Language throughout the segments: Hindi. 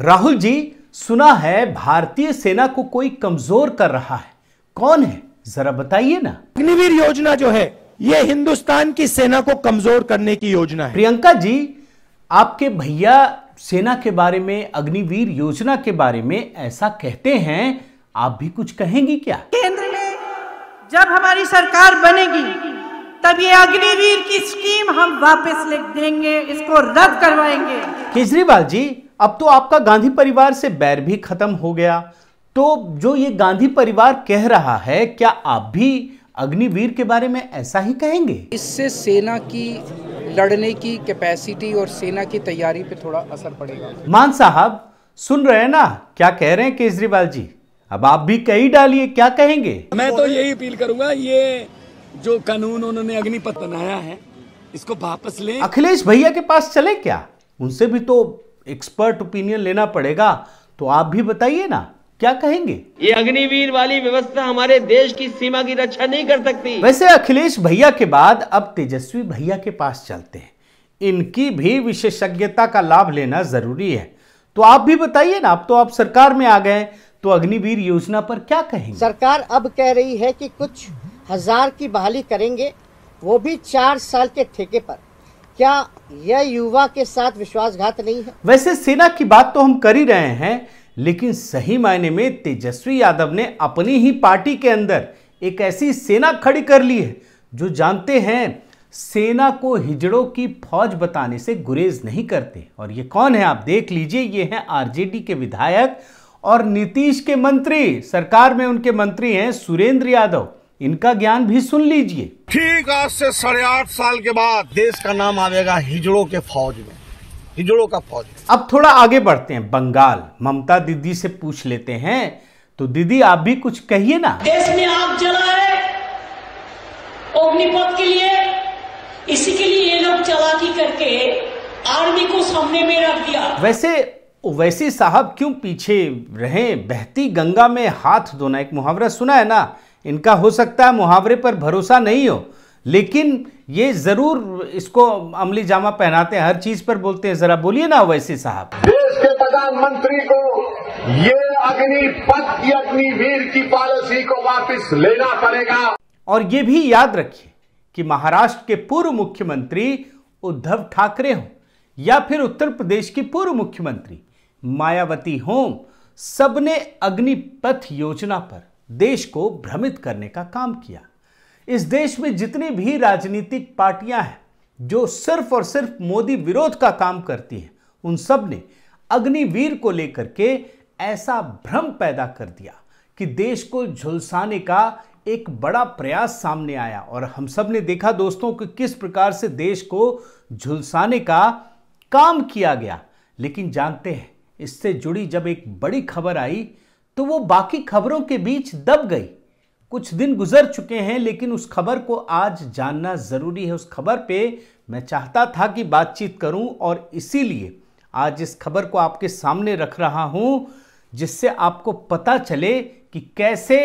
राहुल जी सुना है भारतीय सेना को कोई कमजोर कर रहा है कौन है जरा बताइए ना अग्निवीर योजना जो है ये हिंदुस्तान की सेना को कमजोर करने की योजना है प्रियंका जी आपके भैया सेना के बारे में अग्निवीर योजना के बारे में ऐसा कहते हैं आप भी कुछ कहेंगी क्या केंद्र में जब हमारी सरकार बनेगी तब ये अग्निवीर की स्कीम हम वापस लिख देंगे इसको रद्द करवाएंगे केजरीवाल जी अब तो आपका गांधी परिवार से बैर भी खत्म हो गया तो जो ये गांधी परिवार कह रहा है क्या आप भी अग्निवीर के बारे में ऐसा ही कहेंगे इससे सेना की लड़ने की कैपेसिटी और सेना की तैयारी पे थोड़ा असर पड़ेगा मान साहब सुन रहे हैं ना क्या कह रहे हैं केजरीवाल जी अब आप भी कही डालिए क्या कहेंगे मैं तो यही अपील करूंगा ये जो कानून उन्होंने अग्निपथ बनाया है इसको वापस ले अखिलेश भैया के पास चले क्या उनसे भी तो एक्सपर्ट ओपिनियन लेना पड़ेगा तो आप भी बताइए ना क्या कहेंगे ये अग्निवीर वाली व्यवस्था हमारे देश की सीमा की रक्षा नहीं कर सकती वैसे अखिलेश भैया के बाद अब तेजस्वी भैया के पास चलते हैं इनकी भी विशेषज्ञता का लाभ लेना जरूरी है तो आप भी बताइए ना अब तो आप सरकार में आ गए तो अग्निवीर योजना पर क्या कहेंगे सरकार अब कह रही है कि कुछ हजार की बहाली करेंगे वो भी चार साल के ठेके पर क्या यह युवा के साथ विश्वासघात नहीं है वैसे सेना की बात तो हम कर ही रहे हैं लेकिन सही मायने में तेजस्वी यादव ने अपनी ही पार्टी के अंदर एक ऐसी सेना खड़ी कर ली है जो जानते हैं सेना को हिजड़ों की फौज बताने से गुरेज नहीं करते और ये कौन है आप देख लीजिए ये हैं आरजेडी के विधायक और नीतीश के मंत्री सरकार में उनके मंत्री हैं सुरेंद्र यादव इनका ज्ञान भी सुन लीजिए ठीक आज से साढ़े आठ साल के बाद देश का नाम आवेगा हिजड़ो के फौज में हिजड़ो का फौज अब थोड़ा आगे बढ़ते हैं बंगाल ममता दीदी से पूछ लेते हैं तो दीदी आप भी कुछ कहिए ना देश में आग जला है अग्निपथ के लिए इसी के लिए ये लोग चलाकी करके आर्मी को सामने में रख दिया वैसे वैसे साहब क्यों पीछे रहे बहती गंगा में हाथ धोना एक मुहावरा सुना है ना इनका हो सकता है मुहावरे पर भरोसा नहीं हो लेकिन ये ज़रूर इसको अमली जामा पहनाते हैं हर चीज़ पर बोलते हैं ज़रा बोलिए ना वैसे साहब देश के प्रधानमंत्री को ये अग्निपथ की अग्निवीर की पॉलिसी को वापस लेना पड़ेगा और ये भी याद रखिए कि महाराष्ट्र के पूर्व मुख्यमंत्री उद्धव ठाकरे हो या फिर उत्तर प्रदेश की पूर्व मुख्यमंत्री मायावती हो सबने अग्निपथ योजना पर देश को भ्रमित करने का काम किया इस देश में जितनी भी राजनीतिक पार्टियां हैं जो सिर्फ और सिर्फ मोदी विरोध का काम करती हैं उन सब ने अग्निवीर को लेकर के ऐसा भ्रम पैदा कर दिया कि देश को झुलसाने का एक बड़ा प्रयास सामने आया और हम सब ने देखा दोस्तों कि किस प्रकार से देश को झुलसाने का काम किया गया लेकिन जानते हैं इससे जुड़ी जब एक बड़ी खबर आई तो वो बाकी खबरों के बीच दब गई कुछ दिन गुजर चुके हैं लेकिन उस खबर को आज जानना ज़रूरी है उस खबर पे मैं चाहता था कि बातचीत करूं और इसीलिए आज इस खबर को आपके सामने रख रहा हूं जिससे आपको पता चले कि कैसे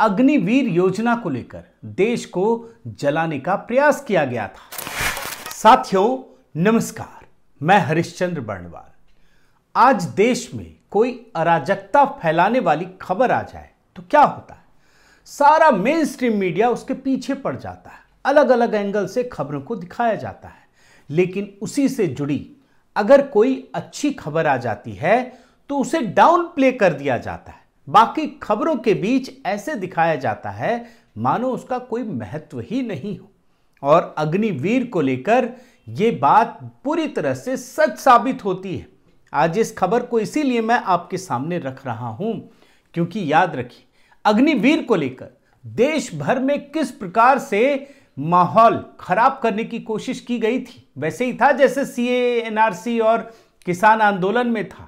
अग्निवीर योजना को लेकर देश को जलाने का प्रयास किया गया था साथियों नमस्कार मैं हरिश्चंद्र बर्णवाल आज देश में कोई अराजकता फैलाने वाली खबर आ जाए तो क्या होता है सारा मेन स्ट्रीम मीडिया उसके पीछे पड़ जाता है अलग अलग एंगल से खबरों को दिखाया जाता है लेकिन उसी से जुड़ी अगर कोई अच्छी खबर आ जाती है तो उसे डाउन प्ले कर दिया जाता है बाकी खबरों के बीच ऐसे दिखाया जाता है मानो उसका कोई महत्व ही नहीं हो और अग्निवीर को लेकर यह बात पूरी तरह से सच साबित होती है आज इस खबर को इसीलिए मैं आपके सामने रख रहा हूं क्योंकि याद रखिए अग्निवीर को लेकर देश भर में किस प्रकार से माहौल खराब करने की कोशिश की गई थी वैसे ही था जैसे सी एनआरसी और किसान आंदोलन में था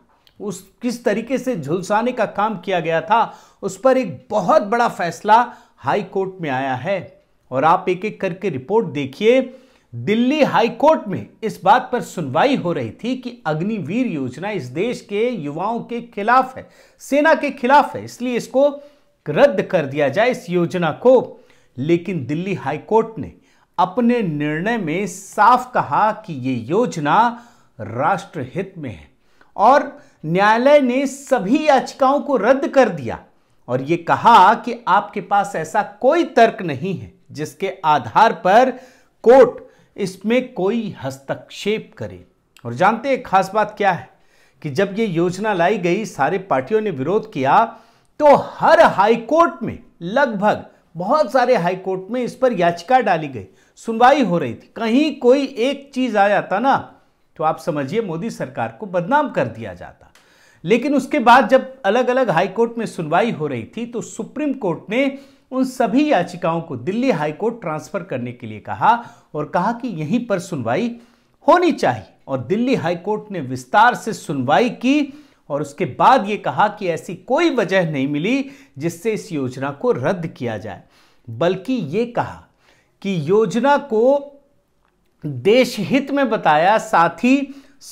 उस किस तरीके से झुलसाने का काम किया गया था उस पर एक बहुत बड़ा फैसला हाई कोर्ट में आया है और आप एक एक करके रिपोर्ट देखिए दिल्ली हाईकोर्ट में इस बात पर सुनवाई हो रही थी कि अग्निवीर योजना इस देश के युवाओं के खिलाफ है सेना के खिलाफ है इसलिए इसको रद्द कर दिया जाए इस योजना को लेकिन दिल्ली हाईकोर्ट ने अपने निर्णय में साफ कहा कि यह योजना राष्ट्रहित में है और न्यायालय ने सभी याचिकाओं को रद्द कर दिया और यह कहा कि आपके पास ऐसा कोई तर्क नहीं है जिसके आधार पर कोर्ट इसमें कोई हस्तक्षेप करे और जानते हैं खास बात क्या है कि जब ये योजना लाई गई सारे पार्टियों ने विरोध किया तो हर हाईकोर्ट में लगभग बहुत सारे हाईकोर्ट में इस पर याचिका डाली गई सुनवाई हो रही थी कहीं कोई एक चीज आ जाता ना तो आप समझिए मोदी सरकार को बदनाम कर दिया जाता लेकिन उसके बाद जब अलग अलग हाईकोर्ट में सुनवाई हो रही थी तो सुप्रीम कोर्ट ने उन सभी याचिकाओं को दिल्ली हाईकोर्ट ट्रांसफर करने के लिए कहा और कहा कि यहीं पर सुनवाई होनी चाहिए और दिल्ली हाईकोर्ट ने विस्तार से सुनवाई की और उसके बाद ये कहा कि ऐसी कोई वजह नहीं मिली जिससे इस योजना को रद्द किया जाए बल्कि ये कहा कि योजना को देश हित में बताया साथ ही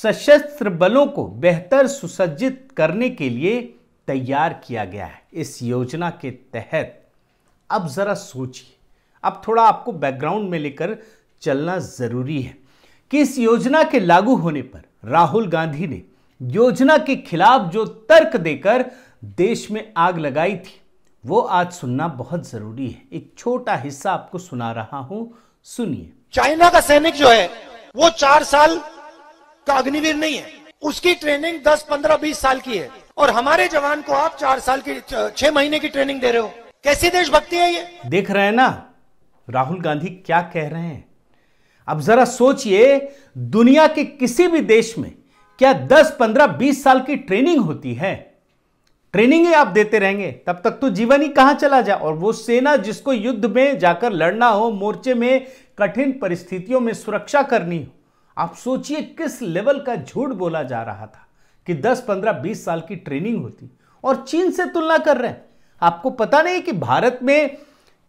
सशस्त्र बलों को बेहतर सुसज्जित करने के लिए तैयार किया गया है इस योजना के तहत अब ज़रा सोचिए अब थोड़ा आपको बैकग्राउंड में लेकर चलना ज़रूरी है कि इस योजना के लागू होने पर राहुल गांधी ने योजना के खिलाफ जो तर्क देकर देश में आग लगाई थी वो आज सुनना बहुत जरूरी है एक छोटा हिस्सा आपको सुना रहा हूं सुनिए चाइना का सैनिक जो है वो चार साल का अग्निवीर नहीं है उसकी ट्रेनिंग दस पंद्रह बीस साल की है और हमारे जवान को आप चार साल की छह महीने की ट्रेनिंग दे रहे हो कैसी देशभक्ति है ये देख रहे हैं ना राहुल गांधी क्या कह रहे हैं अब जरा सोचिए दुनिया के किसी भी देश में क्या 10, 15, 20 साल की ट्रेनिंग होती है ट्रेनिंग ही आप देते रहेंगे तब तक तो जीवन ही कहां चला जाए और वो सेना जिसको युद्ध में जाकर लड़ना हो मोर्चे में कठिन परिस्थितियों में सुरक्षा करनी हो आप सोचिए किस लेवल का झूठ बोला जा रहा था कि 10, 15, 20 साल की ट्रेनिंग होती और चीन से तुलना कर रहे हैं आपको पता नहीं कि भारत में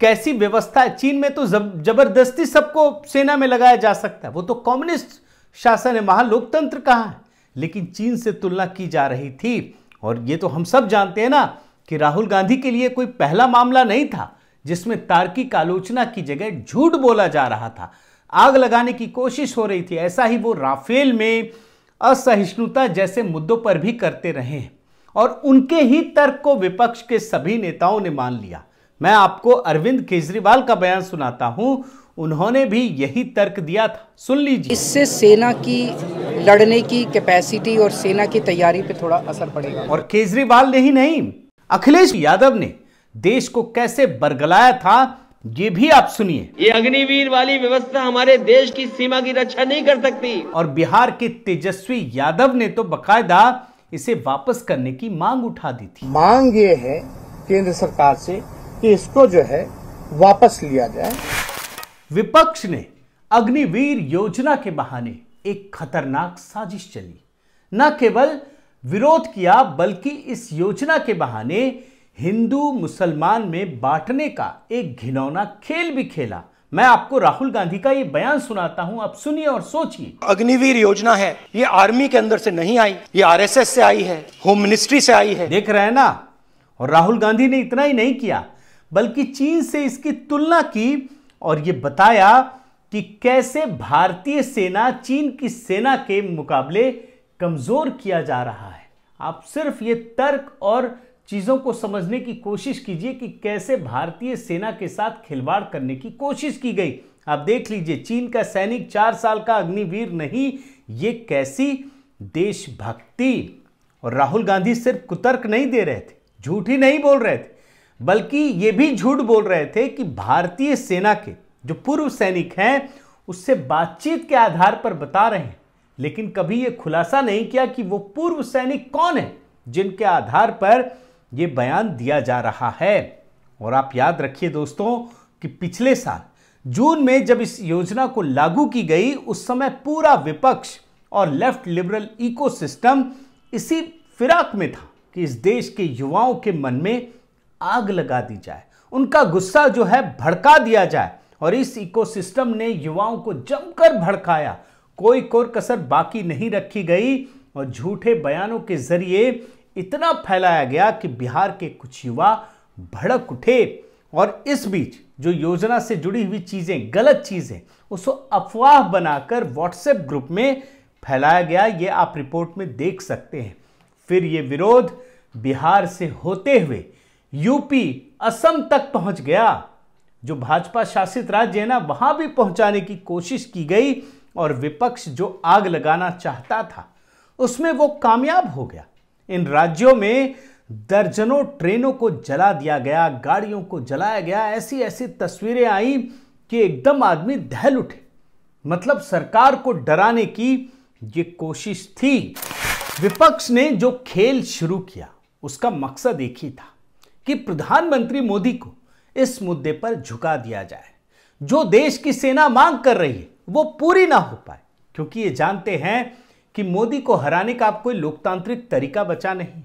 कैसी व्यवस्था है चीन में तो जब, जबरदस्ती सबको सेना में लगाया जा सकता है वो तो कम्युनिस्ट शासन है वहां लोकतंत्र कहाँ है लेकिन चीन से तुलना की जा रही थी और ये तो हम सब जानते हैं ना कि राहुल गांधी के लिए कोई पहला मामला नहीं था जिसमें तार्किक आलोचना की जगह झूठ बोला जा रहा था आग लगाने की कोशिश हो रही थी ऐसा ही वो राफेल में असहिष्णुता जैसे मुद्दों पर भी करते रहे हैं और उनके ही तर्क को विपक्ष के सभी नेताओं ने मान लिया मैं आपको अरविंद केजरीवाल का बयान सुनाता हूं उन्होंने भी यही तर्क दिया था सुन लीजिए इससे सेना की लड़ने की कैपेसिटी और सेना की तैयारी पे थोड़ा असर पड़ेगा और केजरीवाल ने ही नहीं अखिलेश यादव ने देश को कैसे बरगलाया था ये भी आप सुनिए ये अग्निवीर वाली व्यवस्था हमारे देश की सीमा की रक्षा नहीं कर सकती और बिहार के तेजस्वी यादव ने तो बकायदा इसे वापस करने की मांग उठा दी थी मांग ये है केंद्र सरकार से कि इसको जो है वापस लिया जाए विपक्ष ने अग्निवीर योजना के बहाने एक खतरनाक साजिश चली न केवल विरोध किया बल्कि इस योजना के बहाने हिंदू मुसलमान में बांटने का एक घिनौना खेल भी खेला मैं आपको राहुल गांधी का ये बयान सुनाता हूँ आप सुनिए और सोचिए अग्निवीर योजना है ये आर्मी के अंदर से नहीं आई ये आरएसएस से आई है होम मिनिस्ट्री से आई है देख रहे हैं ना और राहुल गांधी ने इतना ही नहीं किया बल्कि चीन से इसकी तुलना की और ये बताया कि कैसे भारतीय सेना चीन की सेना के मुकाबले कमजोर किया जा रहा है आप सिर्फ ये तर्क और चीज़ों को समझने की कोशिश कीजिए कि कैसे भारतीय सेना के साथ खिलवाड़ करने की कोशिश की गई आप देख लीजिए चीन का सैनिक चार साल का अग्निवीर नहीं ये कैसी देशभक्ति और राहुल गांधी सिर्फ कुतर्क नहीं दे रहे थे झूठ ही नहीं बोल रहे थे बल्कि ये भी झूठ बोल रहे थे कि भारतीय सेना के जो पूर्व सैनिक हैं उससे बातचीत के आधार पर बता रहे हैं लेकिन कभी ये खुलासा नहीं किया कि वो पूर्व सैनिक कौन है जिनके आधार पर ये बयान दिया जा रहा है और आप याद रखिए दोस्तों कि पिछले साल जून में जब इस योजना को लागू की गई उस समय पूरा विपक्ष और लेफ्ट लिबरल इकोसिस्टम इसी फिराक में था कि इस देश के युवाओं के मन में आग लगा दी जाए उनका गुस्सा जो है भड़का दिया जाए और इस इकोसिस्टम ने युवाओं को जमकर भड़काया कोई कोर कसर बाकी नहीं रखी गई और झूठे बयानों के जरिए इतना फैलाया गया कि बिहार के कुछ युवा भड़क उठे और इस बीच जो योजना से जुड़ी हुई चीजें गलत चीजें उसको अफवाह बनाकर व्हाट्सएप ग्रुप में फैलाया गया ये आप रिपोर्ट में देख सकते हैं फिर ये विरोध बिहार से होते हुए यूपी असम तक पहुंच गया जो भाजपा शासित राज्य है ना वहां भी पहुंचाने की कोशिश की गई और विपक्ष जो आग लगाना चाहता था उसमें वो कामयाब हो गया इन राज्यों में दर्जनों ट्रेनों को जला दिया गया गाड़ियों को जलाया गया ऐसी ऐसी तस्वीरें आई कि एकदम आदमी दहल उठे मतलब सरकार को डराने की ये कोशिश थी विपक्ष ने जो खेल शुरू किया उसका मकसद एक ही था कि प्रधानमंत्री मोदी को इस मुद्दे पर झुका दिया जाए जो देश की सेना मांग कर रही है वो पूरी ना हो पाए क्योंकि ये जानते हैं कि मोदी को हराने का आप कोई लोकतांत्रिक तरीका बचा नहीं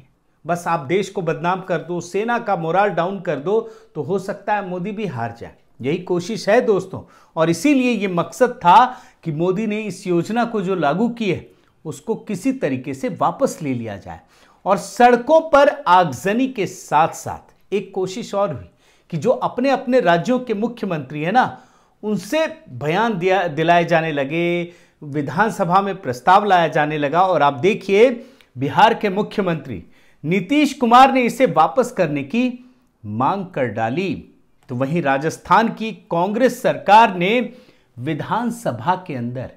बस आप देश को बदनाम कर दो सेना का मोराल डाउन कर दो तो हो सकता है मोदी भी हार जाए यही कोशिश है दोस्तों और इसीलिए ये मकसद था कि मोदी ने इस योजना को जो लागू की है उसको किसी तरीके से वापस ले लिया जाए और सड़कों पर आगजनी के साथ साथ एक कोशिश और हुई कि जो अपने अपने राज्यों के मुख्यमंत्री हैं ना उनसे बयान दिया दिलाए जाने लगे विधानसभा में प्रस्ताव लाया जाने लगा और आप देखिए बिहार के मुख्यमंत्री नीतीश कुमार ने इसे वापस करने की मांग कर डाली तो वहीं राजस्थान की कांग्रेस सरकार ने विधानसभा के अंदर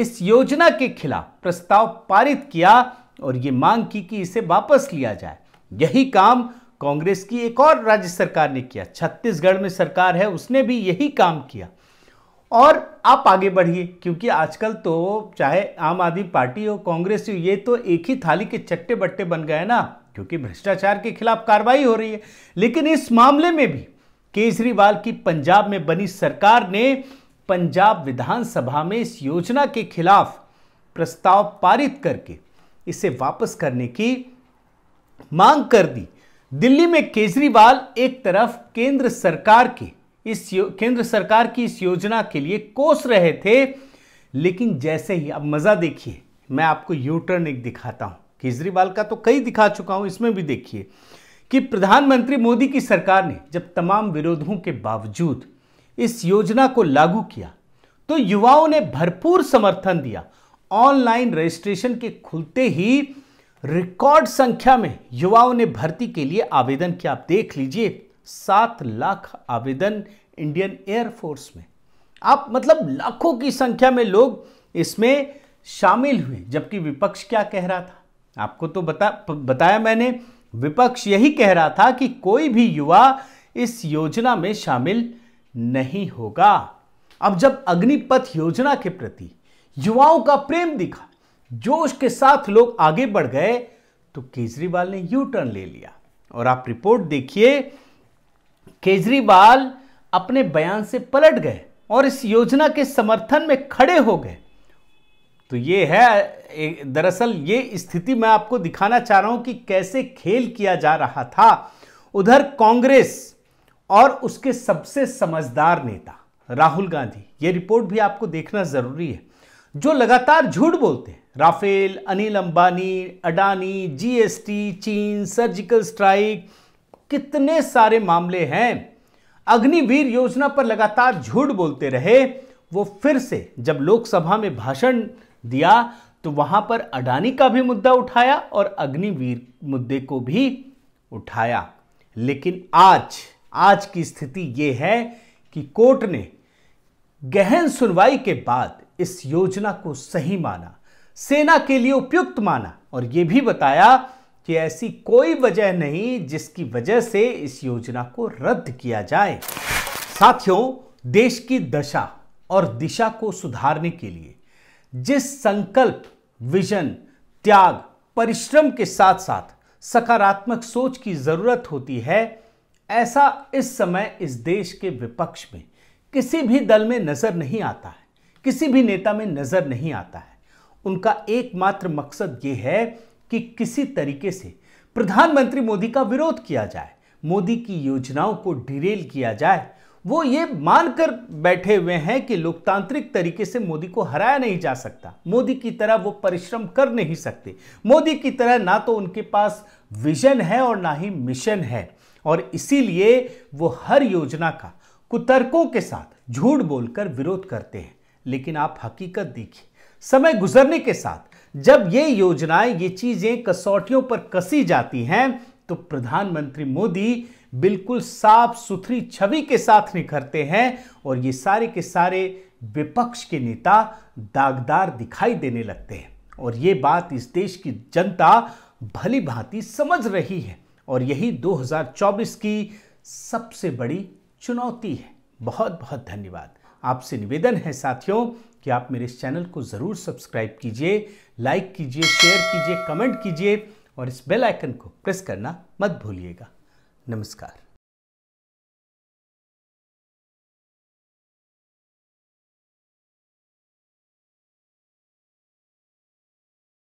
इस योजना के खिलाफ प्रस्ताव पारित किया और ये मांग की कि इसे वापस लिया जाए यही काम कांग्रेस की एक और राज्य सरकार ने किया छत्तीसगढ़ में सरकार है उसने भी यही काम किया और आप आगे बढ़िए क्योंकि आजकल तो चाहे आम आदमी पार्टी हो कांग्रेस हो ये तो एक ही थाली के चट्टे बट्टे बन गए ना क्योंकि भ्रष्टाचार के खिलाफ कार्रवाई हो रही है लेकिन इस मामले में भी केजरीवाल की पंजाब में बनी सरकार ने पंजाब विधानसभा में इस योजना के खिलाफ प्रस्ताव पारित करके इसे वापस करने की मांग कर दी दिल्ली में केजरीवाल एक तरफ केंद्र सरकार के इस केंद्र सरकार की इस योजना के लिए कोस रहे थे लेकिन जैसे ही अब मज़ा देखिए मैं आपको यू टर्न एक दिखाता हूं केजरीवाल का तो कई दिखा चुका हूं इसमें भी देखिए कि प्रधानमंत्री मोदी की सरकार ने जब तमाम विरोधों के बावजूद इस योजना को लागू किया तो युवाओं ने भरपूर समर्थन दिया ऑनलाइन रजिस्ट्रेशन के खुलते ही रिकॉर्ड संख्या में युवाओं ने भर्ती के लिए आवेदन किया आप देख लीजिए सात लाख आवेदन इंडियन एयरफोर्स में आप मतलब लाखों की संख्या में लोग इसमें शामिल हुए जबकि विपक्ष क्या कह रहा था आपको तो बता बताया मैंने विपक्ष यही कह रहा था कि कोई भी युवा इस योजना में शामिल नहीं होगा अब जब अग्निपथ योजना के प्रति युवाओं का प्रेम दिखा जोश के साथ लोग आगे बढ़ गए तो केजरीवाल ने यू टर्न ले लिया और आप रिपोर्ट देखिए केजरीवाल अपने बयान से पलट गए और इस योजना के समर्थन में खड़े हो गए तो ये है दरअसल ये स्थिति मैं आपको दिखाना चाह रहा हूं कि कैसे खेल किया जा रहा था उधर कांग्रेस और उसके सबसे समझदार नेता राहुल गांधी ये रिपोर्ट भी आपको देखना जरूरी है जो लगातार झूठ बोलते हैं राफेल अनिल अंबानी अडानी जीएसटी चीन सर्जिकल स्ट्राइक कितने सारे मामले हैं अग्निवीर योजना पर लगातार झूठ बोलते रहे वो फिर से जब लोकसभा में भाषण दिया तो वहां पर अडानी का भी मुद्दा उठाया और अग्निवीर मुद्दे को भी उठाया लेकिन आज आज की स्थिति यह है कि कोर्ट ने गहन सुनवाई के बाद इस योजना को सही माना सेना के लिए उपयुक्त माना और यह भी बताया कि ऐसी कोई वजह नहीं जिसकी वजह से इस योजना को रद्द किया जाए साथियों देश की दशा और दिशा को सुधारने के लिए जिस संकल्प विजन त्याग परिश्रम के साथ साथ सकारात्मक सोच की जरूरत होती है ऐसा इस समय इस देश के विपक्ष में किसी भी दल में नजर नहीं आता है किसी भी नेता में नजर नहीं आता है उनका एकमात्र मकसद यह है कि किसी तरीके से प्रधानमंत्री मोदी का विरोध किया जाए मोदी की योजनाओं को डिरेल किया जाए वो ये मानकर बैठे हुए हैं कि लोकतांत्रिक तरीके से मोदी को हराया नहीं जा सकता मोदी की तरह वो परिश्रम कर नहीं सकते मोदी की तरह ना तो उनके पास विजन है और ना ही मिशन है और इसीलिए वो हर योजना का कुतर्कों के साथ झूठ बोलकर विरोध करते हैं लेकिन आप हकीकत देखिए समय गुजरने के साथ जब ये योजनाएं ये चीजें कसौटियों पर कसी जाती हैं तो प्रधानमंत्री मोदी बिल्कुल साफ सुथरी छवि के साथ निखरते हैं और ये सारे के सारे विपक्ष के नेता दागदार दिखाई देने लगते हैं और ये बात इस देश की जनता भली भांति समझ रही है और यही 2024 की सबसे बड़ी चुनौती है बहुत बहुत धन्यवाद आपसे निवेदन है साथियों कि आप मेरे इस चैनल को ज़रूर सब्सक्राइब कीजिए लाइक कीजिए शेयर कीजिए कमेंट कीजिए और इस बेल आइकन को प्रेस करना मत भूलिएगा नमस्कार